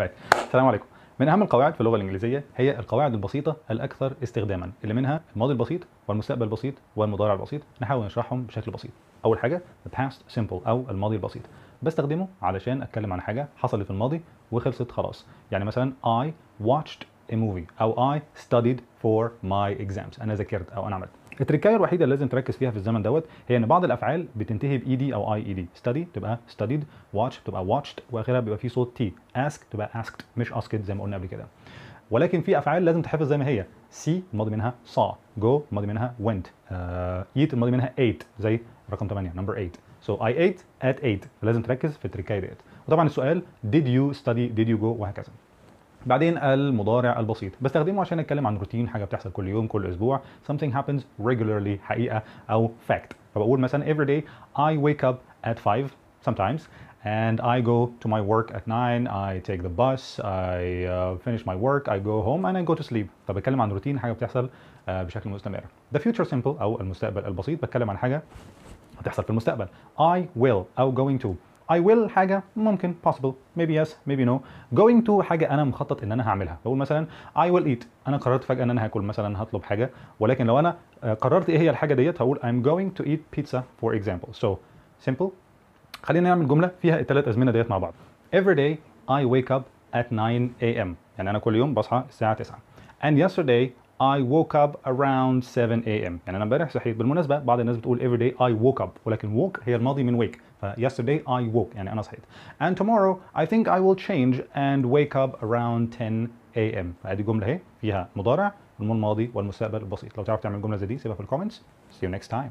right. طيب، السلام عليكم من اهم القواعد في اللغه الانجليزيه هي القواعد البسيطه الاكثر استخداما اللي منها الماضي البسيط والمستقبل البسيط والمضارع البسيط نحاول نشرحهم بشكل بسيط اول حاجه past simple او الماضي البسيط بستخدمه علشان اتكلم عن حاجه حصلت في الماضي وخلصت خلاص يعني مثلا I watched a movie او I studied for my exams انا ذاكرت او انا عملت التركايه الوحيده اللي لازم تركز فيها في الزمن دوت هي ان بعض الافعال بتنتهي باي ed او اي اي ستدي تبقى ستديد واتش تبقى واتشد واخرها بيبقى فيه صوت تي اسك تبقى اسكت مش اسكت زي ما قلنا قبل كده ولكن في افعال لازم تحفظ زي ما هي سي الماضي منها saw جو الماضي منها went ايت آه، eat الماضي منها ate زي رقم 8 نمبر 8 سو so I ate at 8 لازم تركز في التركايه ديت وطبعا السؤال did you study did you go وهكذا بعدين المضارع البسيط بستخدمه عشان اتكلم عن روتين حاجه بتحصل كل يوم كل اسبوع something happens regularly حقيقه او fact فبقول مثلا every day I wake up at 5 sometimes and I go to my work at 9 I take the bus I uh, finish my work I go home and I go to sleep فبتكلم عن روتين حاجه بتحصل uh, بشكل مستمر the future simple او المستقبل البسيط بتكلم عن حاجه هتحصل في المستقبل I will أو going to I will حاجه ممكن possible maybe yes maybe no going to حاجه انا مخطط ان انا هعملها بقول مثلا I will eat انا قررت فجاه ان انا هاكل مثلا هطلب حاجه ولكن لو انا آه، قررت ايه هي الحاجه ديت هقول I'm going to eat pizza for example so simple خلينا نعمل جمله فيها التلات ازمنه ديت مع بعض every day I wake up at 9 a.m. يعني انا كل يوم بصحى الساعه 9 and yesterday I woke up around 7 a.m. يعني أنا امبارح صحيت بالمناسبة بعض الناس بتقول every day I woke up ولكن woke هي الماضي من wake ف yesterday I woke يعني أنا صحيت and tomorrow I think I will change and wake up around 10 a.m. فهذه جملة اهي فيها مضارع والماضي والمستقبل البسيط لو تعرف تعمل جملة زي دي سيبها في الكومنتس see you next time